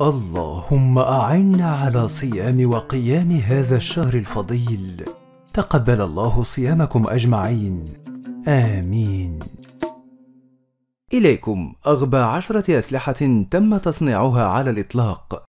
اللهم أعنا على صيام وقيام هذا الشهر الفضيل تقبل الله صيامكم أجمعين آمين إليكم أغبى عشرة أسلحة تم تصنيعها على الإطلاق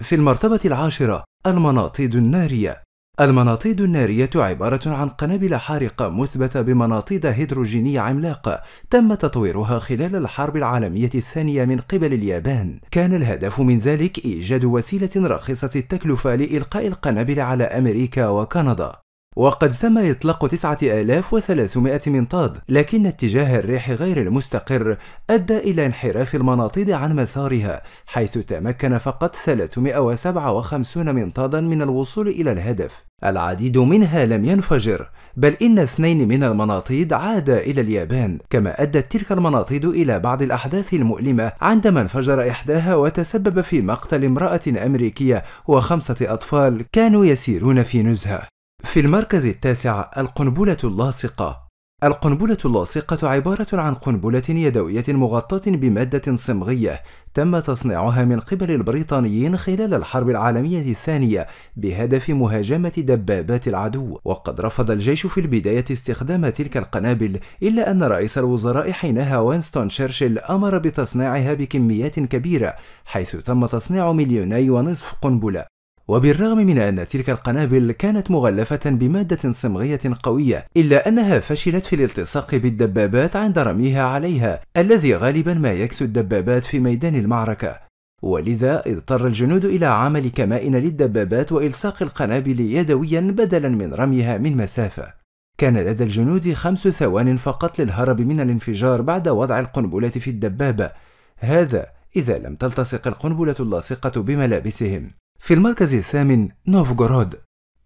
في المرتبة العاشرة المناطيد النارية المناطيد النارية عبارة عن قنابل حارقة مثبتة بمناطيد هيدروجينية عملاقة تم تطويرها خلال الحرب العالمية الثانية من قبل اليابان كان الهدف من ذلك إيجاد وسيلة راخصة التكلفة لإلقاء القنابل على أمريكا وكندا وقد تم إطلاق 9300 منطاد لكن اتجاه الريح غير المستقر أدى إلى انحراف المناطيد عن مسارها حيث تمكن فقط 357 منطادا من الوصول إلى الهدف العديد منها لم ينفجر بل إن اثنين من المناطيد عادا إلى اليابان كما أدت تلك المناطيد إلى بعض الأحداث المؤلمة عندما انفجر إحداها وتسبب في مقتل امرأة أمريكية وخمسة أطفال كانوا يسيرون في نزهة في المركز التاسع القنبلة اللاصقة القنبلة اللاصقة عبارة عن قنبلة يدوية مغطاة بمادة صمغية تم تصنيعها من قبل البريطانيين خلال الحرب العالمية الثانية بهدف مهاجمة دبابات العدو، وقد رفض الجيش في البداية استخدام تلك القنابل، إلا أن رئيس الوزراء حينها وينستون تشرشل أمر بتصنيعها بكميات كبيرة، حيث تم تصنيع مليوني ونصف قنبلة، وبالرغم من أن تلك القنابل كانت مغلفة بمادة صمغية قوية إلا أنها فشلت في الالتصاق بالدبابات عند رميها عليها الذي غالبا ما يكسو الدبابات في ميدان المعركة ولذا اضطر الجنود إلى عمل كمائن للدبابات وإلصاق القنابل يدويا بدلا من رميها من مسافة كان لدى الجنود خمس ثوان فقط للهرب من الانفجار بعد وضع القنبلة في الدبابة هذا إذا لم تلتصق القنبلة اللاصقة بملابسهم في المركز الثامن نوفغورود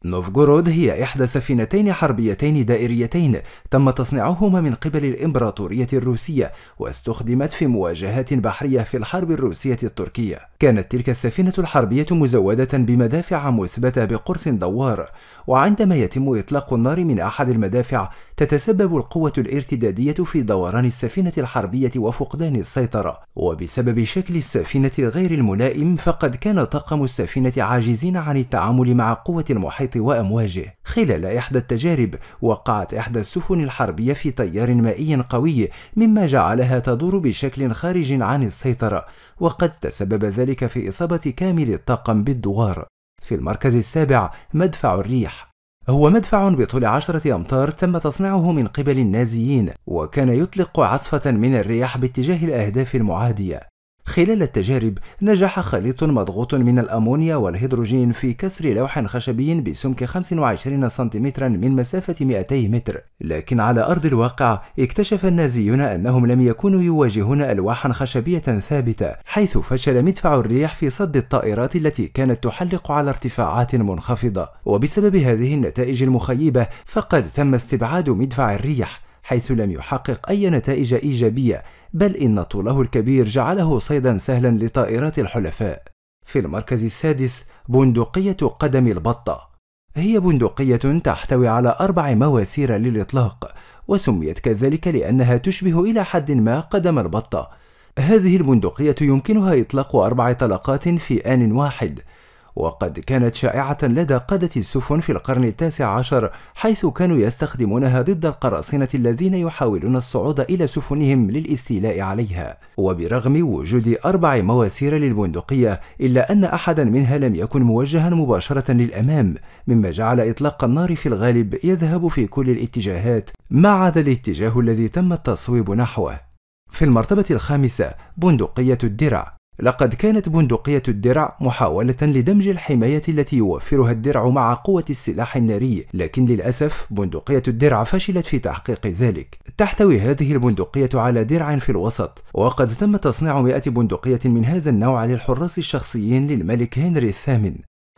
نوفغورود هي إحدى سفينتين حربيتين دائريتين تم تصنيعهما من قبل الإمبراطورية الروسية واستخدمت في مواجهات بحرية في الحرب الروسية التركية كانت تلك السفينة الحربية مزودة بمدافع مثبتة بقرص دوار، وعندما يتم إطلاق النار من أحد المدافع، تتسبب القوة الارتدادية في دوران السفينة الحربية وفقدان السيطرة، وبسبب شكل السفينة غير الملائم، فقد كان طاقم السفينة عاجزين عن التعامل مع قوة المحيط وأمواجه، خلال إحدى التجارب وقعت إحدى السفن الحربية في تيار مائي قوي مما جعلها تدور بشكل خارج عن السيطرة وقد تسبب ذلك في إصابة كامل الطاقم بالدوار في المركز السابع مدفع الريح هو مدفع بطول عشرة أمتار تم تصنيعه من قبل النازيين وكان يطلق عصفة من الريح باتجاه الأهداف المعادية خلال التجارب نجح خليط مضغوط من الأمونيا والهيدروجين في كسر لوح خشبي بسمك 25 سنتيمترا من مسافة 200 متر لكن على أرض الواقع اكتشف النازيون أنهم لم يكونوا يواجهون ألواحا خشبية ثابتة حيث فشل مدفع الريح في صد الطائرات التي كانت تحلق على ارتفاعات منخفضة وبسبب هذه النتائج المخيبة فقد تم استبعاد مدفع الريح حيث لم يحقق أي نتائج إيجابية بل إن طوله الكبير جعله صيدا سهلا لطائرات الحلفاء في المركز السادس بندقية قدم البطة هي بندقية تحتوي على أربع مواسير للإطلاق وسميت كذلك لأنها تشبه إلى حد ما قدم البطة هذه البندقية يمكنها إطلاق أربع طلقات في آن واحد وقد كانت شائعة لدى قادة السفن في القرن التاسع عشر حيث كانوا يستخدمونها ضد القراصنة الذين يحاولون الصعود إلى سفنهم للاستيلاء عليها وبرغم وجود أربع مواسير للبندقية إلا أن أحدا منها لم يكن موجها مباشرة للأمام مما جعل إطلاق النار في الغالب يذهب في كل الاتجاهات ما عدا الاتجاه الذي تم التصويب نحوه في المرتبة الخامسة بندقية الدرع لقد كانت بندقية الدرع محاولة لدمج الحماية التي يوفرها الدرع مع قوة السلاح الناري، لكن للأسف بندقية الدرع فشلت في تحقيق ذلك. تحتوي هذه البندقية على درع في الوسط، وقد تم تصنيع 100 بندقية من هذا النوع للحراس الشخصيين للملك هنري الثامن.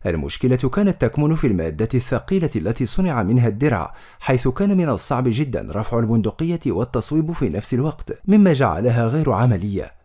المشكلة كانت تكمن في المادة الثقيلة التي صنع منها الدرع، حيث كان من الصعب جدا رفع البندقية والتصويب في نفس الوقت، مما جعلها غير عملية.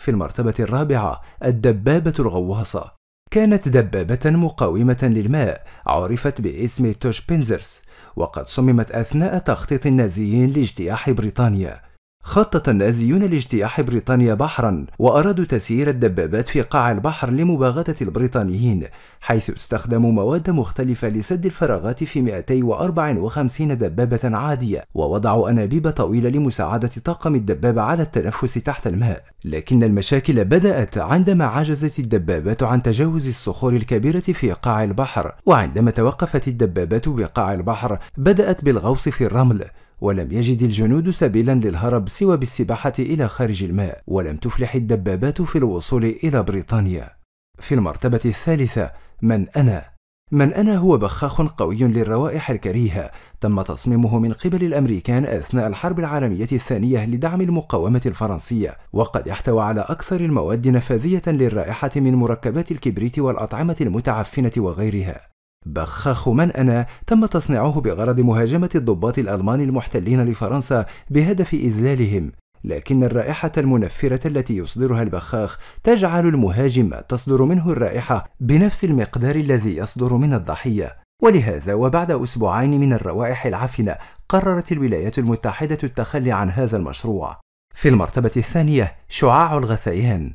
في المرتبة الرابعة الدبابة الغواصة كانت دبابة مقاومة للماء عرفت باسم توش بينزرس وقد صممت أثناء تخطيط النازيين لاجتياح بريطانيا خطط النازيون لاجتياح بريطانيا بحرا وأرادوا تسيير الدبابات في قاع البحر لمباغتة البريطانيين حيث استخدموا مواد مختلفة لسد الفراغات في 254 دبابة عادية ووضعوا أنابيب طويلة لمساعدة طاقم الدبابة على التنفس تحت الماء لكن المشاكل بدأت عندما عجزت الدبابات عن تجاوز الصخور الكبيرة في قاع البحر وعندما توقفت الدبابات بقاع البحر بدأت بالغوص في الرمل ولم يجد الجنود سبيلا للهرب سوى بالسباحة إلى خارج الماء ولم تفلح الدبابات في الوصول إلى بريطانيا في المرتبة الثالثة من أنا؟ من أنا هو بخاخ قوي للروائح الكريهة تم تصميمه من قبل الأمريكان أثناء الحرب العالمية الثانية لدعم المقاومة الفرنسية وقد يحتوى على أكثر المواد نفاذية للرائحة من مركبات الكبريت والأطعمة المتعفنة وغيرها بخاخ من أنا تم تصنيعه بغرض مهاجمة الضباط الألمان المحتلين لفرنسا بهدف إذلالهم لكن الرائحة المنفرة التي يصدرها البخاخ تجعل المهاجم تصدر منه الرائحة بنفس المقدار الذي يصدر من الضحية ولهذا وبعد أسبوعين من الروائح العفنة قررت الولايات المتحدة التخلي عن هذا المشروع في المرتبة الثانية شعاع الغثيان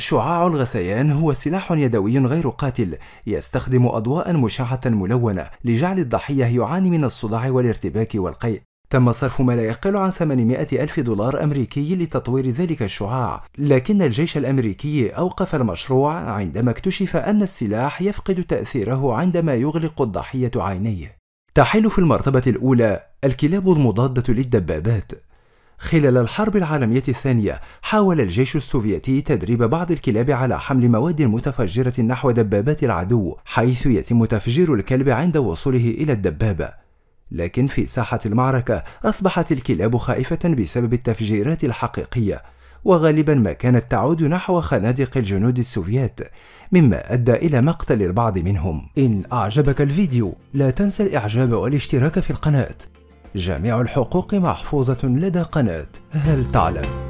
شعاع الغثيان هو سلاح يدوي غير قاتل يستخدم أضواء مشعة ملونة لجعل الضحية يعاني من الصداع والارتباك والقيء تم صرف ما لا يقل عن 800 ألف دولار أمريكي لتطوير ذلك الشعاع لكن الجيش الأمريكي أوقف المشروع عندما اكتشف أن السلاح يفقد تأثيره عندما يغلق الضحية عينيه تحل في المرتبة الأولى الكلاب المضادة للدبابات خلال الحرب العالمية الثانية حاول الجيش السوفيتي تدريب بعض الكلاب على حمل مواد متفجرة نحو دبابات العدو حيث يتم تفجير الكلب عند وصوله إلى الدبابة لكن في ساحة المعركة أصبحت الكلاب خائفة بسبب التفجيرات الحقيقية وغالبا ما كانت تعود نحو خنادق الجنود السوفيات مما أدى إلى مقتل البعض منهم إن أعجبك الفيديو لا تنسى الإعجاب والاشتراك في القناة جميع الحقوق محفوظة لدى قناة هل تعلم؟